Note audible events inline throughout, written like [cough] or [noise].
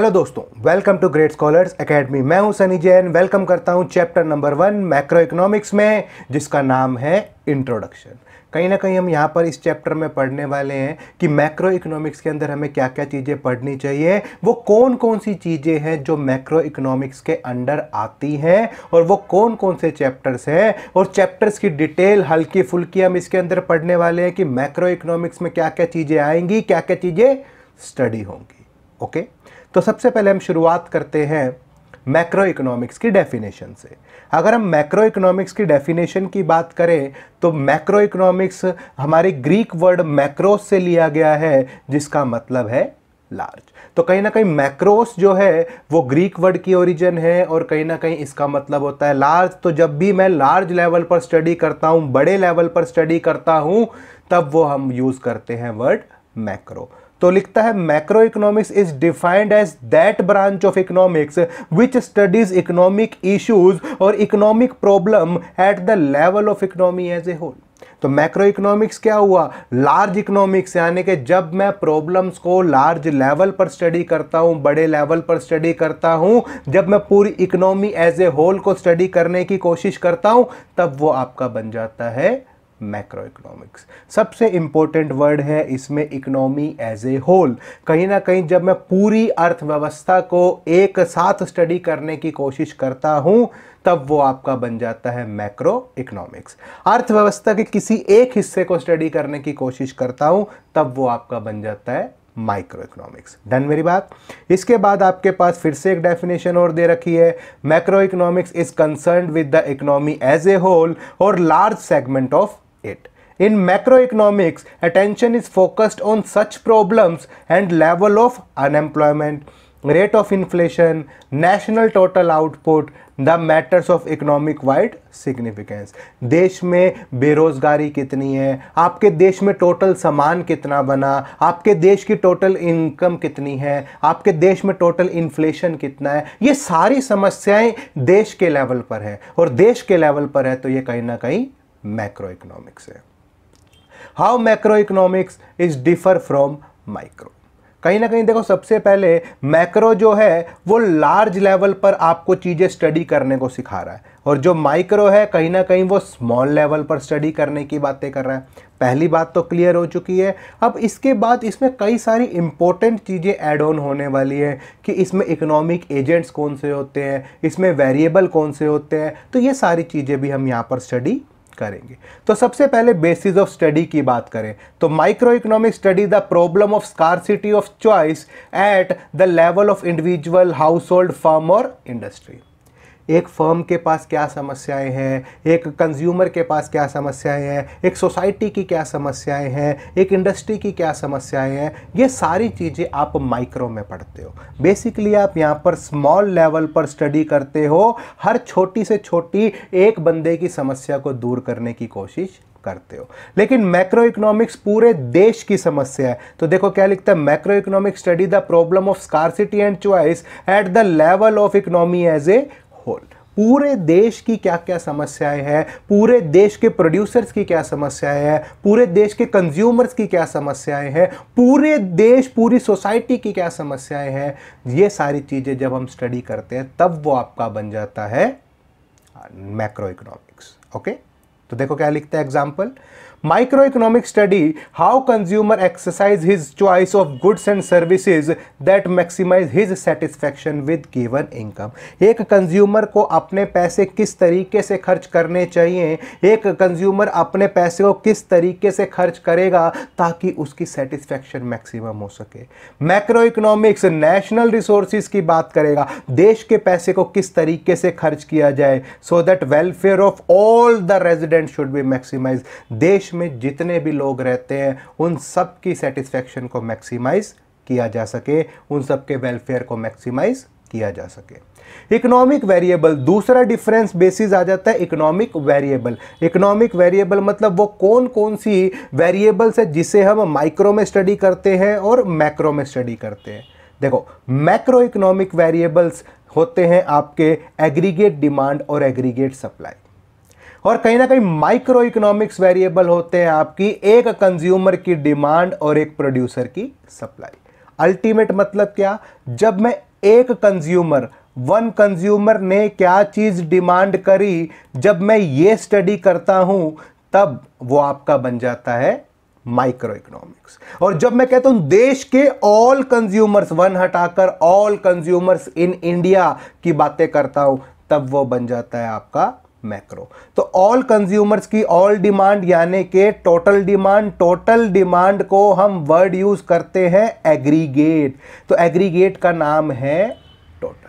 Hello दोस्तों welcome to great scholars academy मैं हूं सनी जैन वेलकम करता हूं chapter number one macro economics में जिसका नाम है इंट्रोडक्शन कहीं ना कहीं हम यहाँ पर इस चैप्टर में पढ़ने वाले हैं कि मैक्रो इकोनॉमिक्स के अंदर हमें क्या क्या चीज़ें पढ़नी चाहिए वो कौन कौन सी चीज़ें हैं जो मैक्रो इकोनॉमिक्स के अंडर आती हैं और वो कौन कौन से चैप्टर्स हैं और चैप्टर्स की डिटेल हल्की फुल्की हम इसके अंदर पढ़ने वाले हैं कि मैक्रो इकोनॉमिक्स में क्या क्या चीज़ें आएंगी क्या क्या चीज़ें स्टडी होंगी ओके okay? तो सबसे पहले हम शुरुआत करते हैं मैक्रो इकोनॉमिक्स की डेफिनेशन से अगर हम मैक्रो इकोनॉमिक्स की डेफिनेशन की बात करें तो मैक्रो इकोनॉमिक्स हमारे ग्रीक वर्ड मैक्रोस से लिया गया है जिसका मतलब है लार्ज तो कहीं ना कहीं मैक्रोस जो है वो ग्रीक वर्ड की ओरिजिन है और कहीं ना कहीं इसका मतलब होता है लार्ज तो जब भी मैं लार्ज लेवल पर स्टडी करता हूँ बड़े लेवल पर स्टडी करता हूँ तब वो हम यूज़ करते हैं वर्ड मैक्रो तो लिखता है macro economics is defined as that branch of economics which studies economic issues और economic problem at the level of economy as a whole तो मैक्रो इकोनॉमिक्स क्या हुआ लार्ज इकोनॉमिक्स यानी कि जब मैं प्रॉब्लम्स को लार्ज लेवल पर स्टडी करता हूँ बड़े लेवल पर स्टडी करता हूँ जब मैं पूरी इकोनॉमी एज ए होल को स्टडी करने की कोशिश करता हूँ तब वो आपका बन जाता है मैक्रो इकोनॉमिक्स सबसे इंपॉर्टेंट वर्ड है इसमें इकोनॉमी एज ए होल कहीं ना कहीं जब मैं पूरी अर्थव्यवस्था को एक साथ स्टडी करने की कोशिश करता हूँ तब वो आपका बन जाता है मैक्रो इकोनॉमिक्स अर्थव्यवस्था के किसी एक हिस्से को स्टडी करने की कोशिश करता हूँ तब वो आपका बन जाता है माइक्रो इकोनॉमिक्स डन मेरी बात इसके बाद आपके पास फिर से एक डेफिनेशन और दे रखी है macro economics is concern with the economy as a whole और large segment of it. In macroeconomics, attention is focused on such problems and level of unemployment, rate of inflation, national total output, the matters of economic wide significance देश में बेरोजगारी कितनी है आपके देश में total सामान कितना बना आपके देश की टोटल इनकम कितनी है आपके देश में टोटल इन्फ्लेशन कितना है ये सारी समस्याएं देश के लेवल पर है और देश के लेवल पर है तो ये कहीं ना कहीं मैक्रो इकोनॉमिक्स है how macro economics is differ from micro कहीं ना कहीं देखो सबसे पहले मैक्रो जो है वो लार्ज लेवल पर आपको चीज़ें स्टडी करने को सिखा रहा है और जो माइक्रो है कहीं ना कहीं वो स्मॉल लेवल पर स्टडी करने की बातें कर रहा है पहली बात तो क्लियर हो चुकी है अब इसके बाद इसमें कई सारी इंपॉर्टेंट चीज़ें ऐड ऑन होने वाली हैं कि इसमें इकोनॉमिक एजेंट्स कौन से होते हैं इसमें वेरिएबल कौन से होते हैं तो ये सारी चीज़ें भी हम यहाँ पर स्टडी करेंगे तो सबसे पहले बेसिस ऑफ स्टडी की बात करें तो micro economic study the problem of scarcity of choice at the level of individual household firm और इंडस्ट्री एक फर्म के पास क्या समस्याएं हैं एक कंज्यूमर के पास क्या समस्याएं हैं एक सोसाइटी की क्या समस्याएं हैं एक इंडस्ट्री की क्या समस्याएं हैं ये सारी चीज़ें आप माइक्रो में पढ़ते हो बेसिकली आप यहाँ पर स्मॉल लेवल पर स्टडी करते हो हर छोटी से छोटी एक बंदे की समस्या को दूर करने की कोशिश करते हो लेकिन मैक्रो इकोनॉमिक्स पूरे देश की समस्या है तो देखो क्या लिखता है macro economic study the problem of scarcity and choice at the level of economy as a whole पूरे देश की क्या क्या समस्याएं हैं पूरे देश के प्रोड्यूसर्स की क्या समस्याएं हैं पूरे देश के कंज्यूमर्स की क्या समस्याएं हैं पूरे देश पूरी सोसाइटी की क्या समस्याएं हैं ये सारी चीज़ें जब हम स्टडी करते हैं तब वो आपका बन जाता है मैक्रो इकोनॉमिक्स ओके तो देखो क्या लिखता है example micro economic study how consumer exercise his choice of goods and services that maximize his satisfaction with given income एक कंज्यूमर को अपने पैसे किस तरीके से खर्च करने चाहिए एक कंज्यूमर अपने पैसे को किस तरीके से खर्च करेगा ताकि उसकी सेटिस्फेक्शन मैक्सिमम हो सके मैक्रो इकोनॉमिक्स नेशनल रिसोर्सिस की बात करेगा देश के पैसे को किस तरीके से खर्च किया जाए so that welfare of all the resident should be maximize देश देश में जितने भी लोग रहते हैं उन सब की सेटिस्फेक्शन को मैक्सिमाइज़ किया जा सके उन सब के वेलफेयर को मैक्सिमाइज़ किया जा सके इकोनॉमिक वेरिएबल दूसरा डिफरेंस बेसिस आ जाता है इकोनॉमिक वेरिएबल इकोनॉमिक वेरिएबल मतलब वो कौन कौन सी वेरिएबल्स है जिसे हम माइक्रो में स्टडी करते हैं और मैक्रो में स्टडी करते हैं देखो मैक्रो इकोनॉमिक वेरिएबल्स होते हैं आपके एग्रीगेट डिमांड और एग्रीगेट सप्लाई और कहीं ना कहीं माइक्रो इकोनॉमिक्स वेरिएबल होते हैं आपकी एक कंज्यूमर की डिमांड और एक प्रोड्यूसर की सप्लाई अल्टीमेट मतलब क्या जब मैं एक कंज्यूमर वन कंज्यूमर ने क्या चीज़ डिमांड करी जब मैं ये स्टडी करता हूं तब वो आपका बन जाता है माइक्रो इकोनॉमिक्स और जब मैं कहता हूं देश के ऑल कंज्यूमर्स वन हटाकर ऑल कंज्यूमर्स इन इंडिया की बातें करता हूं तब वो बन जाता है आपका मैक्रो तो ऑल कंज्यूमर्स की ऑल डिमांड यानी के टोटल डिमांड टोटल डिमांड को हम वर्ड यूज़ करते हैं एग्रीगेट तो एग्रीगेट का नाम है टोटल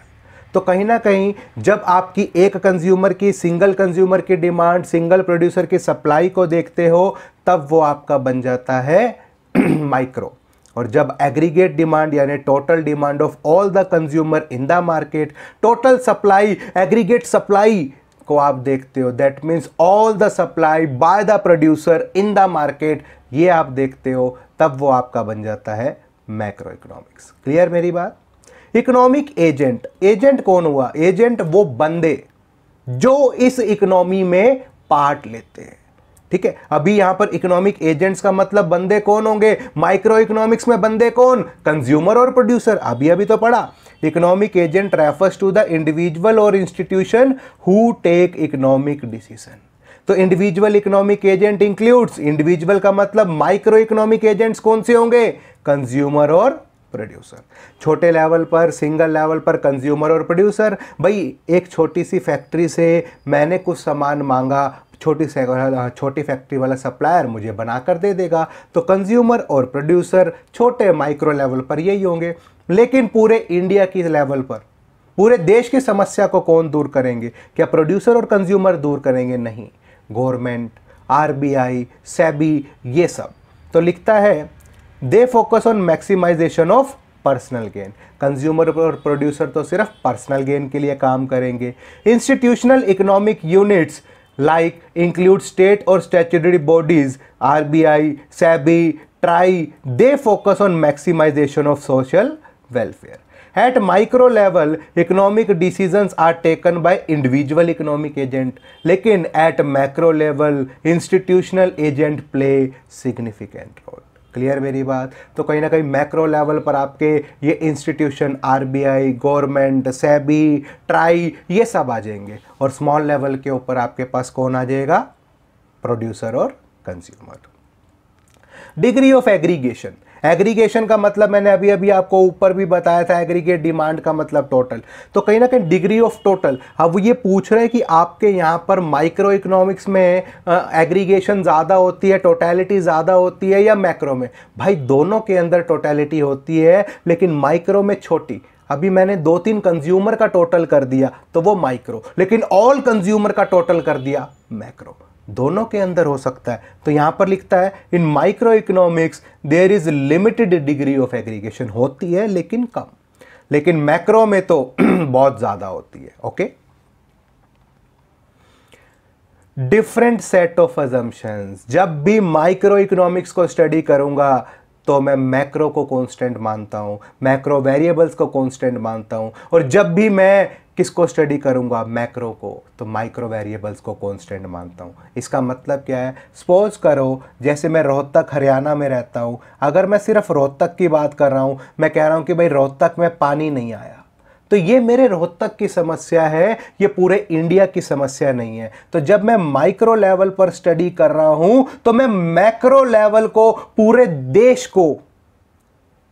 तो कहीं ना कहीं जब आपकी एक कंज्यूमर की सिंगल कंज्यूमर की डिमांड सिंगल प्रोड्यूसर की सप्लाई को देखते हो तब वो आपका बन जाता है माइक्रो [clears throat] और जब एग्रीगेट डिमांड यानी total demand of all the consumer in the market total supply aggregate supply को आप देखते हो that means all the supply by the producer in the market ये आप देखते हो तब वो आपका बन जाता है मैक्रो इकोनॉमिक्स क्लियर मेरी बात इकोनॉमिक एजेंट एजेंट कौन हुआ एजेंट वो बंदे जो इस इकोनॉमी में पार्ट लेते हैं ठीक है अभी यहां पर इकोनॉमिक एजेंट्स का मतलब बंदे कौन होंगे माइक्रो इकोनॉमिक्स में बंदे कौन कंज्यूमर और प्रोड्यूसर अभी अभी तो पढ़ा economic agent refers to the individual और institution who take economic decision तो individual economic agent includes individual का मतलब माइक्रो इकोनॉमिक एजेंट्स कौन से होंगे कंज्यूमर और प्रोड्यूसर छोटे लेवल पर सिंगल लेवल पर कंज्यूमर और प्रोड्यूसर भाई एक छोटी सी फैक्ट्री से मैंने कुछ सामान मांगा छोटी छोटी फैक्ट्री वाला सप्लायर मुझे बनाकर दे देगा तो कंज्यूमर और प्रोड्यूसर छोटे माइक्रो लेवल पर यही होंगे लेकिन पूरे इंडिया की लेवल पर पूरे देश की समस्या को कौन दूर करेंगे क्या प्रोड्यूसर और कंज्यूमर दूर करेंगे नहीं गवर्नमेंट आरबीआई सेबी ये सब तो लिखता है they focus on maximization of personal gain consumer और प्रोड्यूसर तो सिर्फ पर्सनल गेन के लिए काम करेंगे institutional economic units like include state or statutory bodies, RBI, SEBI, TRI, they focus on maximization of social welfare. At micro level, economic decisions are taken by individual economic agent, लेकिन at macro level, institutional agent play significant role. Clear मेरी बात तो कहीं ना कहीं macro level पर आपके ये institution RBI government SEBI TRAI ये सब आ जाएंगे और स्मॉल लेवल के ऊपर आपके पास कौन आ जाएगा प्रोड्यूसर और consumer degree of aggregation aggregation का मतलब मैंने अभी अभी आपको ऊपर भी बताया था एग्रीगेट डिमांड का मतलब टोटल तो कहीं ना कहीं डिग्री ऑफ टोटल अब ये पूछ रहे हैं कि आपके यहाँ पर माइक्रो इकोनॉमिक्स में एग्रीगेशन ज़्यादा होती है टोटैलिटी ज़्यादा होती है या मैक्रो में भाई दोनों के अंदर टोटैलिटी होती है लेकिन माइक्रो में छोटी अभी मैंने दो तीन कंज्यूमर का टोटल कर दिया तो वो माइक्रो लेकिन ऑल कंज्यूमर का टोटल कर दिया मैक्रो दोनों के अंदर हो सकता है तो यहां पर लिखता है in micro economics there is limited degree of aggregation होती है लेकिन कम लेकिन मैक्रो में तो [clears throat] बहुत ज़्यादा होती है okay different set of assumptions जब भी माइक्रो इकोनॉमिक्स को स्टडी करूंगा तो मैं मैक्रो को कांस्टेंट मानता हूं मैक्रो वेरिएबल्स को कांस्टेंट मानता हूं और जब भी मैं किसको स्टडी करूँगा मैक्रो को तो माइक्रो वेरिएबल्स को कॉन्स्टेंट मानता हूँ इसका मतलब क्या है सपोज करो जैसे मैं रोहतक हरियाणा में रहता हूँ अगर मैं सिर्फ रोहतक की बात कर रहा हूँ मैं कह रहा हूँ कि भाई रोहतक में पानी नहीं आया तो ये मेरे रोहतक की समस्या है ये पूरे इंडिया की समस्या नहीं है तो जब मैं माइक्रो लेवल पर स्टडी कर रहा हूं तो मैं मैक्रो लेवल को पूरे देश को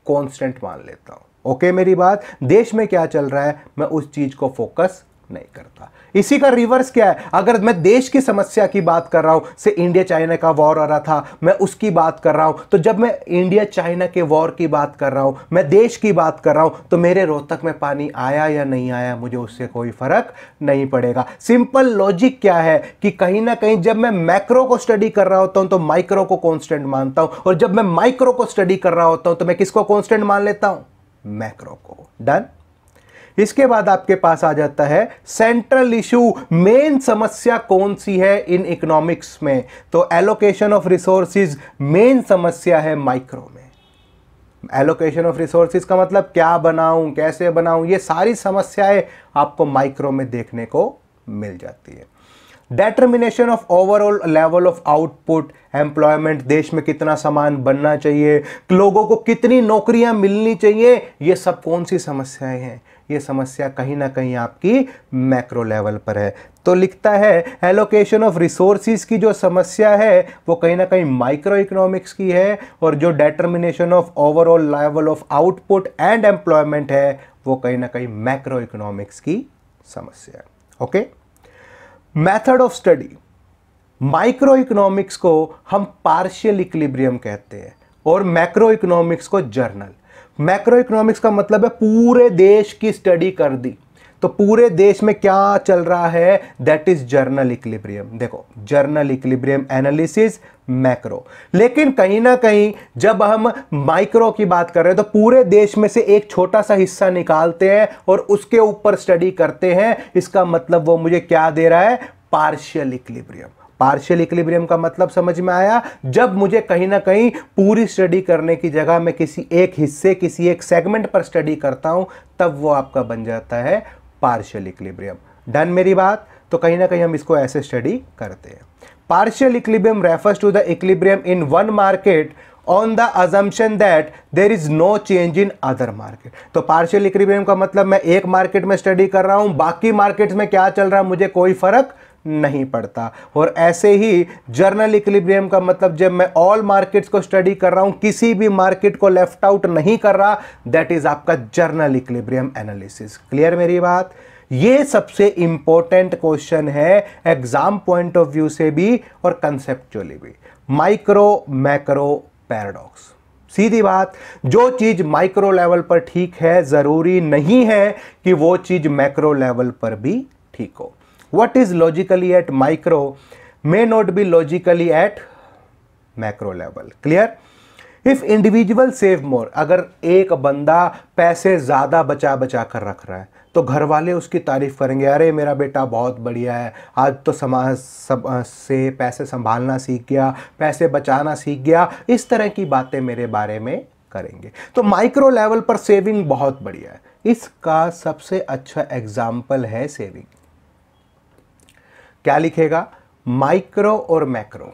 कॉन्स्टेंट मान लेता हूं ओके मेरी बात देश में क्या चल रहा है मैं उस चीज़ को फोकस नहीं करता इसी का रिवर्स क्या है अगर मैं देश की समस्या की बात कर रहा हूं से इंडिया चाइना का वॉर आ रहा था मैं उसकी बात कर रहा हूं तो जब मैं इंडिया चाइना के वॉर की बात कर रहा हूं मैं देश की बात कर रहा हूं तो मेरे रोहतक में पानी आया या नहीं आया मुझे उससे कोई फर्क नहीं पड़ेगा सिंपल लॉजिक क्या है कि कहीं ना कहीं जब मैं मैक्रो को स्टडी कर रहा होता हूं तो माइक्रो को कॉन्स्टेंट मानता हूं और जब मैं माइक्रो को स्टडी कर रहा होता हूं तो मैं किसको कॉन्स्टेंट मान लेता हूं मैक्रो को डन इसके बाद आपके पास आ जाता है सेंट्रल इशू मेन समस्या कौन सी है इन इकोनॉमिक्स में तो एलोकेशन ऑफ रिसोर्सिस मेन समस्या है माइक्रो में एलोकेशन ऑफ रिसोर्सिस का मतलब क्या बनाऊं कैसे बनाऊं ये सारी समस्याएं आपको माइक्रो में देखने को मिल जाती है determination of overall level of output employment देश में कितना सामान बनना चाहिए लोगों को कितनी नौकरियां मिलनी चाहिए ये सब कौन सी समस्याएं हैं ये समस्या कहीं ना कहीं आपकी मैक्रो लेवल पर है तो लिखता है एलोकेशन ऑफ रिसोर्सिस की जो समस्या है वो कहीं ना कहीं माइक्रो इकोनॉमिक्स की है और जो determination of overall level of output and employment है वो कहीं ना कहीं मैक्रो इकोनॉमिक्स की समस्या है okay okay? Method of study micro economics को हम पार्शियल इक्लिब्रियम कहते हैं और मैक्रो इकोनॉमिक्स को जर्नल मैक्रो इकोनॉमिक्स का मतलब है पूरे देश की स्टडी कर दी तो पूरे देश में क्या चल रहा है दैट इज जर्नल इक्लिब्रियम देखो जर्नल इक्लिब्रियम एनालिसिस मैक्रो लेकिन कहीं ना कहीं जब हम माइक्रो की बात कर रहे हैं तो पूरे देश में से एक छोटा सा हिस्सा निकालते हैं और उसके ऊपर स्टडी करते हैं इसका मतलब वो मुझे क्या दे रहा है पार्शियल इक्लिब्रियम पार्शियल इक्लिब्रियम का मतलब समझ में आया जब मुझे कहीं ना कहीं पूरी स्टडी करने की जगह मैं किसी एक हिस्से किसी एक सेगमेंट पर स्टडी करता हूं तब वो आपका बन जाता है पार्शियल इक्लिब्रियम डन मेरी बात तो कहीं ना कहीं हम इसको ऐसे स्टडी करते हैं partial equilibrium refers to the equilibrium in one market on the assumption that there is no change in other market तो पार्शियल इक्लिब्रियम का मतलब मैं एक मार्केट में स्टडी कर रहा हूं बाकी मार्केट्स में क्या चल रहा है मुझे कोई फर्क नहीं पड़ता और ऐसे ही जर्नल इक्लिब्रियम का मतलब जब मैं ऑल मार्केट्स को स्टडी कर रहा हूं किसी भी मार्केट को लेफ्ट आउट नहीं कर रहा दैट इज़ आपका जर्नल इक्लिब्रियम एनालिसिस क्लियर मेरी बात ये सबसे इंपॉर्टेंट क्वेश्चन है एग्जाम पॉइंट ऑफ व्यू से भी और कंसेप्चुअली भी माइक्रो मैक्रो पैराडॉक्स सीधी बात जो चीज़ माइक्रो लेवल पर ठीक है ज़रूरी नहीं है कि वो चीज़ मैक्रो लेवल पर भी ठीक हो what is logically at micro may not be logically at macro level clear if individual save more अगर एक बंदा पैसे ज़्यादा बचा बचा कर रख रहा है तो घर वाले उसकी तारीफ़ करेंगे अरे मेरा बेटा बहुत बढ़िया है आज तो समाज सब से पैसे संभालना सीख गया पैसे बचाना सीख गया इस तरह की बातें मेरे बारे में करेंगे तो माइक्रो लेवल पर सेविंग बहुत बढ़िया है इसका सबसे अच्छा एग्जाम्पल है सेविंग क्या लिखेगा माइक्रो और मैक्रो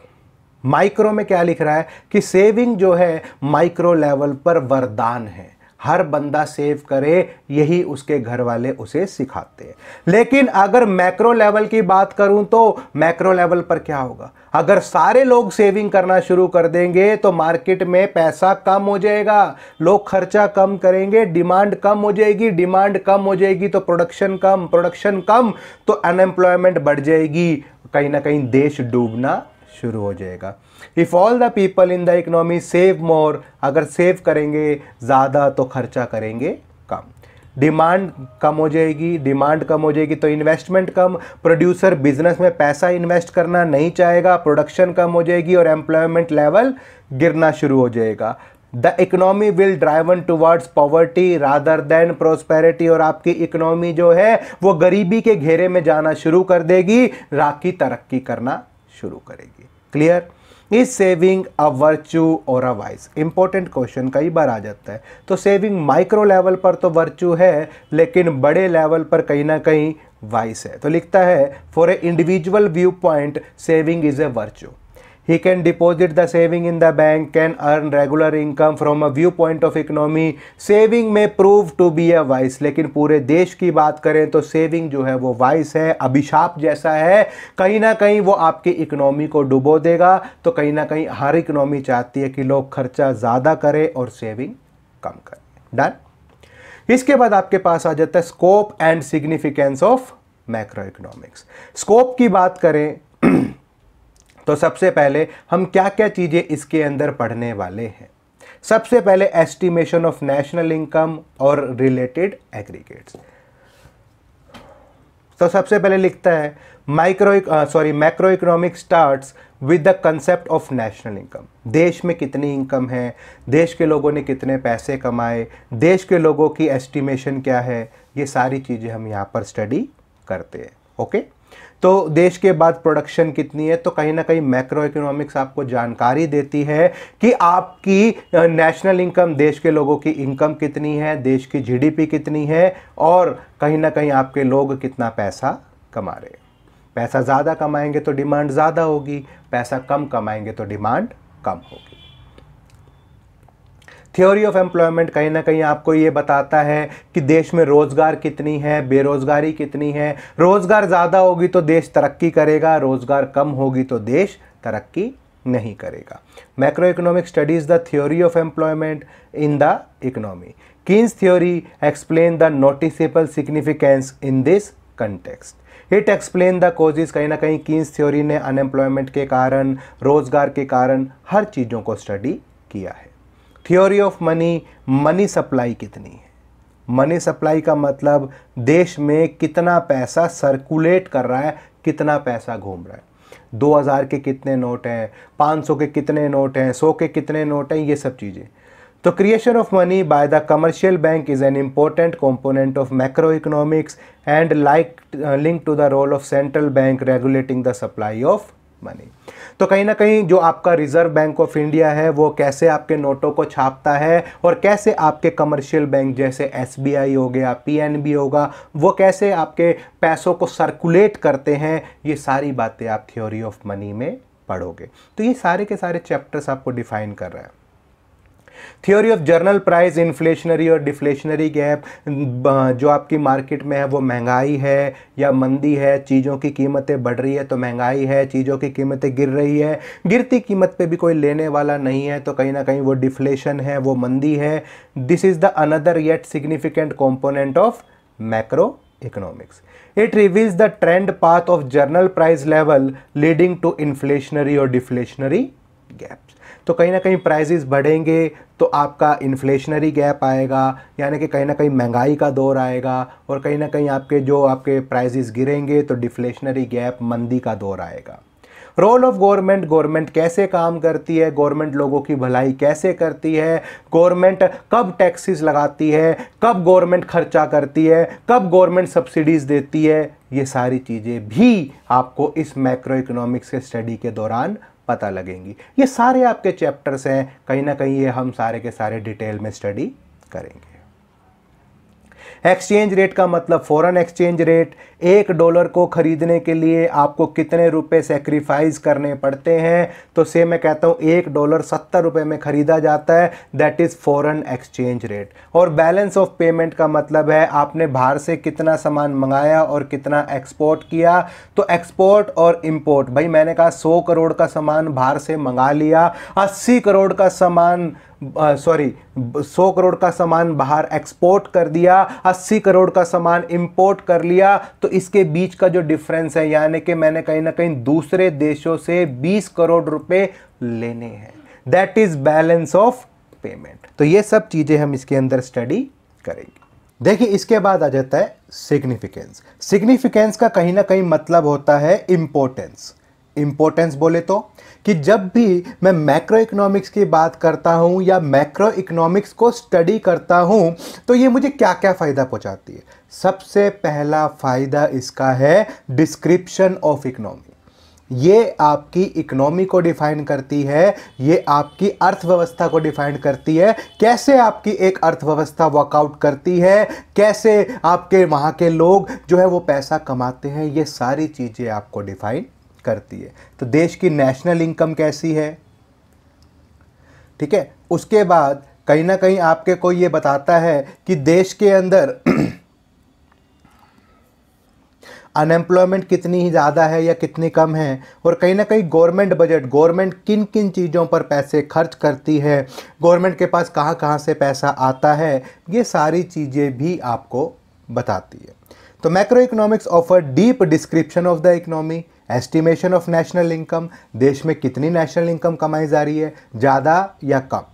माइक्रो में क्या लिख रहा है कि सेविंग जो है माइक्रो लेवल पर वरदान है हर बंदा सेव करे यही उसके घर वाले उसे सिखाते हैं लेकिन अगर मैक्रो लेवल की बात करूं तो मैक्रो लेवल पर क्या होगा अगर सारे लोग सेविंग करना शुरू कर देंगे तो मार्केट में पैसा कम हो जाएगा लोग खर्चा कम करेंगे डिमांड कम हो जाएगी डिमांड कम हो जाएगी तो प्रोडक्शन कम प्रोडक्शन कम तो अनएम्प्लॉयमेंट बढ़ जाएगी कहीं ना कहीं देश डूबना शुरू हो जाएगा if all the people in the economy save more अगर सेव करेंगे ज़्यादा तो खर्चा करेंगे कम डिमांड कम हो जाएगी डिमांड कम हो जाएगी तो इन्वेस्टमेंट कम प्रोड्यूसर बिजनेस में पैसा इन्वेस्ट करना नहीं चाहेगा प्रोडक्शन कम हो जाएगी और एम्प्लॉयमेंट लेवल गिरना शुरू हो जाएगा the economy will driven towards poverty rather than prosperity और आपकी इकोनॉमी जो है वो गरीबी के घेरे में जाना शुरू कर देगी राखी तरक्की करना शुरू करेगी clear is saving a virtue और अ वाइस इंपॉर्टेंट क्वेश्चन कई बार आ जाता है तो सेविंग माइक्रो लेवल पर तो वर्च्यू है लेकिन बड़े लेवल पर कहीं ना कहीं वाइस है तो लिखता है for a individual viewpoint saving is a virtue he can deposit the saving in the bank can earn regular income from a viewpoint of economy saving may prove to be a vice लेकिन पूरे देश की बात करें तो saving जो है वो vice है अभिशाप जैसा है कहीं ना कहीं वो आपकी इकोनॉमी को डुबो देगा तो कहीं ना कहीं हर इकोनॉमी चाहती है कि लोग खर्चा ज़्यादा करें और सेविंग कम करें डन इसके बाद आपके पास आ जाता है scope and significance of macro economics scope की बात करें तो सबसे पहले हम क्या क्या चीज़ें इसके अंदर पढ़ने वाले हैं सबसे पहले एस्टिमेशन ऑफ नेशनल इनकम और रिलेटेड एग्रीगेट्स तो सबसे पहले लिखता है micro sorry macro economic starts with the concept of national income देश में कितनी इनकम है देश के लोगों ने कितने पैसे कमाए देश के लोगों की एस्टिमेशन क्या है ये सारी चीज़ें हम यहाँ पर स्टडी करते हैं ओके okay? तो देश के बाद प्रोडक्शन कितनी है तो कहीं ना कहीं मैक्रो इकोनॉमिक्स आपको जानकारी देती है कि आपकी नेशनल इनकम देश के लोगों की इनकम कितनी है देश की जीडीपी कितनी है और कहीं ना कहीं आपके लोग कितना पैसा कमा रहे हैं पैसा ज़्यादा कमाएंगे तो डिमांड ज़्यादा होगी पैसा कम कमाएंगे तो डिमांड कम होगी थ्योरी ऑफ एम्प्लॉयमेंट कहीं ना कहीं आपको ये बताता है कि देश में रोज़गार कितनी है बेरोज़गारी कितनी है रोज़गार ज़्यादा होगी तो देश तरक्की करेगा रोज़गार कम होगी तो देश तरक्की नहीं करेगा macro economic studies the theory of employment in the economy Keynes theory explain the noticeable significance in this context it explain the causes कहीं ना कहीं किन्स थ्योरी ने अनएम्प्लॉयमेंट के कारण रोज़गार के कारण हर चीज़ों को स्टडी किया है theory of money money supply कितनी है मनी सप्लाई का मतलब देश में कितना पैसा सर्कुलेट कर रहा है कितना पैसा घूम रहा है 2000 के कितने नोट हैं 500 के कितने नोट हैं 100 के कितने नोट हैं ये सब चीज़ें तो creation of money by the commercial bank is an important component of macro economics and like link to the role of central bank regulating the supply of money तो कहीं ना कहीं जो आपका रिजर्व बैंक ऑफ इंडिया है वो कैसे आपके नोटों को छापता है और कैसे आपके कमर्शियल बैंक जैसे एस हो गया पी होगा वो कैसे आपके पैसों को सर्कुलेट करते हैं ये सारी बातें आप थ्योरी ऑफ मनी में पढ़ोगे तो ये सारे के सारे चैप्टर्स आपको डिफाइन कर रहा है theory of general price inflationary और डिफ्लेशनरी गैप जो आपकी मार्केट में है वो महंगाई है या मंदी है चीज़ों की कीमतें बढ़ रही है तो महंगाई है चीज़ों की कीमतें गिर रही है गिरती कीमत पे भी कोई लेने वाला नहीं है तो कहीं ना कहीं वो डिफ्लेशन है वो मंदी है this is the another yet significant component of macro economics it reveals the trend path of general price level leading to inflationary और डिफ्लेशनरी गैप्स तो कहीं ना कहीं प्राइजेस बढ़ेंगे तो आपका इन्फ्लेशनरी गैप आएगा यानी कि कहीं ना कहीं महंगाई का दौर आएगा और कहीं ना कहीं आपके जो आपके प्राइजेस गिरेंगे तो डिफ्लेशनरी गैप मंदी का दौर आएगा रोल ऑफ गवर्नमेंट गवर्नमेंट कैसे काम करती है गवर्नमेंट लोगों की भलाई कैसे करती है गवर्नमेंट कब टैक्सेस लगाती है कब गवर्नमेंट खर्चा करती है कब गवर्नमेंट सब्सिडीज़ देती है ये सारी चीज़ें भी आपको इस मैक्रो इकोनॉमिक्स के स्टडी के दौरान पता लगेंगी ये सारे आपके चैप्टर्स हैं कहीं ना कहीं ये हम सारे के सारे डिटेल में स्टडी करेंगे एक्सचेंज रेट का मतलब फ़ॉरन एक्सचेंज रेट एक डॉलर को ख़रीदने के लिए आपको कितने रुपए सेक्रीफाइस करने पड़ते हैं तो से मैं कहता हूँ एक डॉलर सत्तर रुपये में ख़रीदा जाता है that is foreign exchange rate और बैलेंस ऑफ पेमेंट का मतलब है आपने बाहर से कितना सामान मंगाया और कितना एक्सपोर्ट किया तो एक्सपोर्ट और इम्पोर्ट भाई मैंने कहा सौ करोड़ का सामान बाहर से मंगा लिया अस्सी करोड़ का सामान सॉरी 100 करोड़ का सामान बाहर एक्सपोर्ट कर दिया 80 करोड़ का सामान इंपोर्ट कर लिया तो इसके बीच का जो डिफरेंस है यानी कि मैंने कहीं ना कहीं दूसरे देशों से 20 करोड़ रुपए लेने हैं that is balance of payment तो ये सब चीज़ें हम इसके अंदर स्टडी करेंगे देखिए इसके बाद आ जाता है सिग्निफिकेंस सिग्निफिकेंस का कहीं ना कहीं मतलब होता है इम्पोर्टेंस इम्पोर्टेंस बोले तो कि जब भी मैं मैक्रो इकोनॉमिक्स की बात करता हूँ या मैक्रो इकोनॉमिक्स को स्टडी करता हूँ तो ये मुझे क्या क्या फ़ायदा पहुँचाती है सबसे पहला फ़ायदा इसका है डिस्क्रिप्शन ऑफ इकोनॉमी ये आपकी इकोनॉमी को डिफाइन करती है ये आपकी अर्थव्यवस्था को डिफाइन करती है कैसे आपकी एक अर्थव्यवस्था वर्कआउट करती है कैसे आपके वहाँ के लोग जो है वो पैसा कमाते हैं ये सारी चीज़ें आपको डिफाइन करती है तो देश की नेशनल इनकम कैसी है ठीक है उसके बाद कहीं ना कहीं आपके को ये बताता है कि देश के अंदर अनएम्प्लॉयमेंट [clears throat] कितनी ही ज़्यादा है या कितनी कम है और कहीं ना कहीं गवर्नमेंट बजट गवर्नमेंट किन किन चीज़ों पर पैसे खर्च करती है गवर्नमेंट के पास कहाँ कहाँ से पैसा आता है ये सारी चीज़ें भी आपको बताती है तो macro economics offer deep description of the economy estimation of national income देश में कितनी नेशनल इनकम कमाई जा रही है ज़्यादा या कम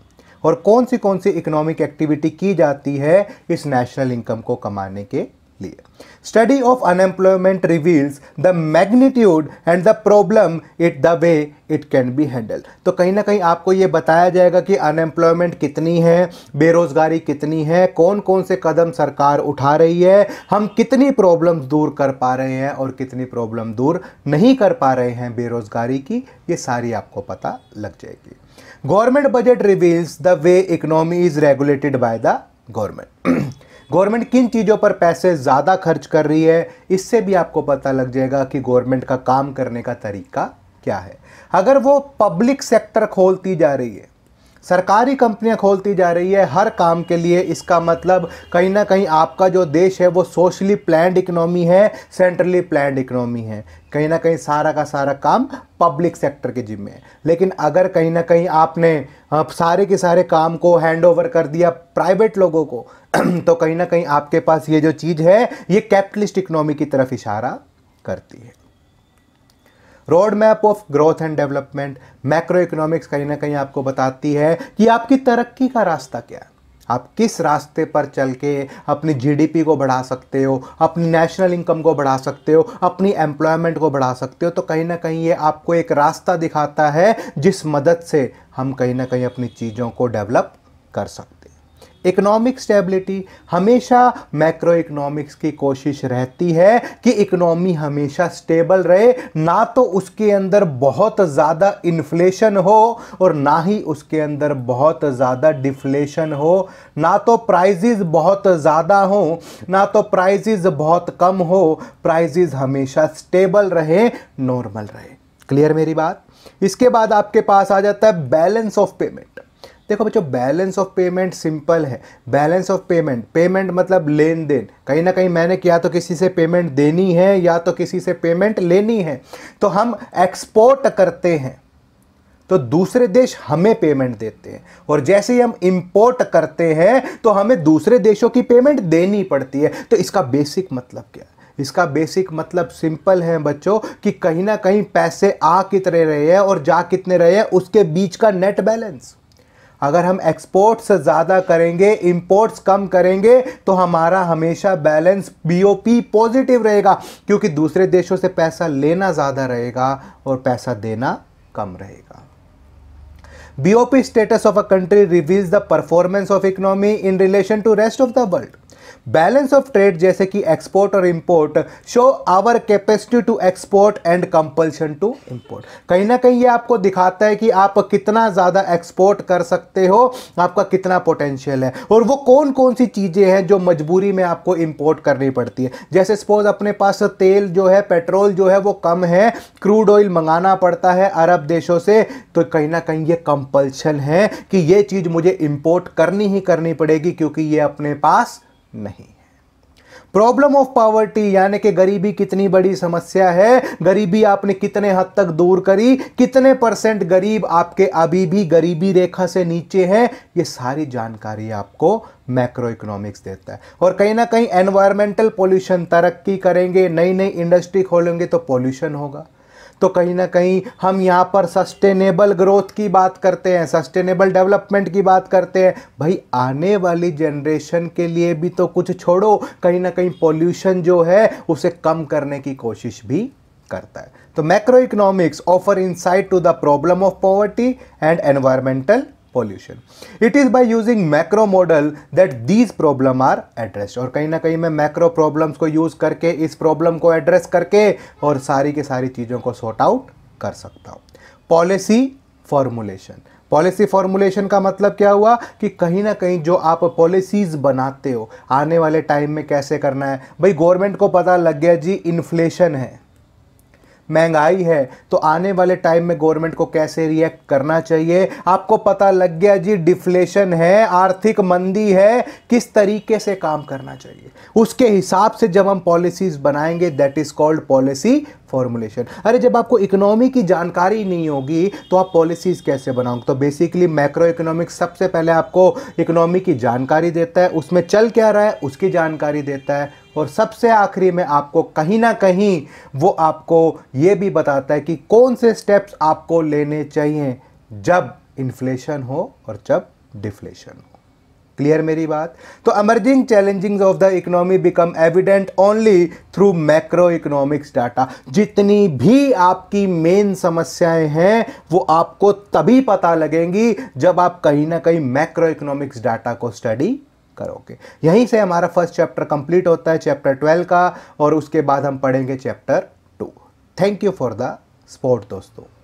और कौन सी कौन सी इकोनॉमिक एक्टिविटी की जाती है इस नेशनल इनकम को कमाने के लिए study of unemployment reveals the magnitude and the problem it the way it can be handle तो कहीं ना कहीं आपको ये बताया जाएगा कि अनएम्प्लॉयमेंट कितनी है बेरोजगारी कितनी है कौन कौन से कदम सरकार उठा रही है हम कितनी प्रॉब्लम्स दूर कर पा रहे हैं और कितनी प्रॉब्लम दूर नहीं कर पा रहे हैं बेरोजगारी की ये सारी आपको पता लग जाएगी government budget reveals the way economy is regulated by the government government किन चीज़ों पर पैसे ज़्यादा खर्च कर रही है इससे भी आपको पता लग जाएगा कि गवर्नमेंट का काम करने का तरीका क्या है अगर वो पब्लिक सेक्टर खोलती जा रही है सरकारी कंपनियां खोलती जा रही है हर काम के लिए इसका मतलब कहीं ना कहीं आपका जो देश है वो सोशली प्लान्ड इकोनॉमी है सेंट्रली प्लान्ड इकोनॉमी है कहीं ना कहीं सारा का सारा काम पब्लिक सेक्टर के जिम्मे है लेकिन अगर कहीं ना कहीं आपने आप सारे के सारे काम को हैंड ओवर कर दिया प्राइवेट लोगों को [clears throat] तो कहीं ना कहीं आपके पास ये जो चीज़ है ये कैपिटलिस्ट इकोनॉमी की तरफ इशारा करती है road map of growth and development macro economics कहीं ना कहीं आपको बताती है कि आपकी तरक्की का रास्ता क्या है आप किस रास्ते पर चल के अपनी जीडीपी को बढ़ा सकते हो अपनी नेशनल इनकम को बढ़ा सकते हो अपनी एम्प्लॉयमेंट को बढ़ा सकते हो तो कहीं ना कहीं ये आपको एक रास्ता दिखाता है जिस मदद से हम कहीं ना कहीं अपनी चीज़ों को डेवलप कर सकते इकोनॉमिक स्टेबिलिटी हमेशा मैक्रो इकोनॉमिक्स की कोशिश रहती है कि इकोनॉमी हमेशा स्टेबल रहे ना तो उसके अंदर बहुत ज़्यादा इन्फ्लेशन हो और ना ही उसके अंदर बहुत ज़्यादा डिफ्लेशन हो ना तो प्राइजेज बहुत ज़्यादा हो ना तो प्राइजेज बहुत कम हो प्राइजेज हमेशा स्टेबल रहे नॉर्मल रहे क्लियर मेरी बात इसके बाद आपके पास आ जाता है बैलेंस ऑफ पेमेंट देखो बच्चों बैलेंस ऑफ पेमेंट सिंपल है बैलेंस ऑफ पेमेंट पेमेंट मतलब लेन देन कहीं ना कहीं मैंने किया तो किसी से पेमेंट देनी है या तो किसी से पेमेंट लेनी है तो हम एक्सपोर्ट करते हैं तो दूसरे देश हमें पेमेंट देते हैं और जैसे ही हम इंपोर्ट करते हैं तो हमें दूसरे देशों की पेमेंट देनी पड़ती है तो इसका बेसिक मतलब क्या है इसका बेसिक मतलब सिंपल है बच्चों कि कहीं ना कहीं पैसे आ कितने रहे हैं और जा कितने रहे हैं उसके बीच का नेट बैलेंस अगर हम एक्सपोर्ट्स ज़्यादा करेंगे इम्पोर्ट्स कम करेंगे तो हमारा हमेशा बैलेंस बीओपी पॉजिटिव रहेगा क्योंकि दूसरे देशों से पैसा लेना ज़्यादा रहेगा और पैसा देना कम रहेगा BOP status of a country reveals the performance of economy in relation to rest of the world balance of trade जैसे कि एक्सपोर्ट और import show our capacity to export and compulsion to import कहीं ना कहीं ये आपको दिखाता है कि आप कितना ज़्यादा एक्सपोर्ट कर सकते हो आपका कितना पोटेंशियल है और वो कौन कौन सी चीज़ें हैं जो मजबूरी में आपको इम्पोर्ट करनी पड़ती है जैसे सपोज अपने पास तेल जो है पेट्रोल जो है वो कम है क्रूड ऑयल मंगाना पड़ता है अरब देशों से तो कहीं ना कहीं ये कंपल्शन है कि ये चीज़ मुझे इम्पोर्ट करनी ही करनी पड़ेगी क्योंकि ये अपने पास नहीं है प्रॉब्लम ऑफ पॉवर्टी यानी कि गरीबी कितनी बड़ी समस्या है गरीबी आपने कितने हद तक दूर करी कितने परसेंट गरीब आपके अभी भी गरीबी रेखा से नीचे हैं ये सारी जानकारी आपको मैक्रो इकोनॉमिक्स देता है और कहीं ना कहीं एनवायरमेंटल पोल्यूशन तरक्की करेंगे नई नई इंडस्ट्री खोलेंगे तो पोल्यूशन होगा तो कहीं ना कहीं हम यहाँ पर सस्टेनेबल ग्रोथ की बात करते हैं सस्टेनेबल डेवलपमेंट की बात करते हैं भाई आने वाली जनरेशन के लिए भी तो कुछ छोड़ो कहीं ना कहीं पॉल्यूशन जो है उसे कम करने की कोशिश भी करता है तो macro economics offer insight to the problem of poverty and environmental pollution it is by using macro model that these problem are addressed और कहीं ना कहीं मैं मैक्रो प्रॉब्लम्स को यूज़ करके इस प्रॉब्लम को एड्रेस करके और सारी के सारी चीज़ों को सॉर्ट आउट कर सकता हूँ पॉलिसी फॉर्मुलेशन पॉलिसी फॉर्मुलेशन का मतलब क्या हुआ कि कहीं ना कहीं जो आप पॉलिसीज़ बनाते हो आने वाले टाइम में कैसे करना है भाई गवर्नमेंट को पता लग गया जी इन्फ्लेशन है महंगाई है तो आने वाले टाइम में गवर्नमेंट को कैसे रिएक्ट करना चाहिए आपको पता लग गया जी डिफ्लेशन है आर्थिक मंदी है किस तरीके से काम करना चाहिए उसके हिसाब से जब हम पॉलिसीज बनाएंगे that is called policy formulation अरे जब आपको इकोनॉमी की जानकारी नहीं होगी तो आप पॉलिसीज कैसे बनाओगे तो बेसिकली मैक्रो इकोनॉमिक्स सबसे पहले आपको इकोनॉमी की जानकारी देता है उसमें चल क्या रहा है उसकी जानकारी देता है और सबसे आखिरी में आपको कहीं ना कहीं वो आपको ये भी बताता है कि कौन से स्टेप्स आपको लेने चाहिए जब इन्फ्लेशन हो और जब डिफ्लेशन हो क्लियर मेरी बात तो emerging challenging of the economy become evident only through macro economics data जितनी भी आपकी मेन समस्याएं हैं वो आपको तभी पता लगेंगी जब आप कहीं ना कहीं मैक्रो इकोनॉमिक्स डाटा को स्टडी करोगे यहीं से हमारा फर्स्ट चैप्टर कंप्लीट होता है चैप्टर ट्वेल्व का और उसके बाद हम पढ़ेंगे chapter two thank you for the support दोस्तों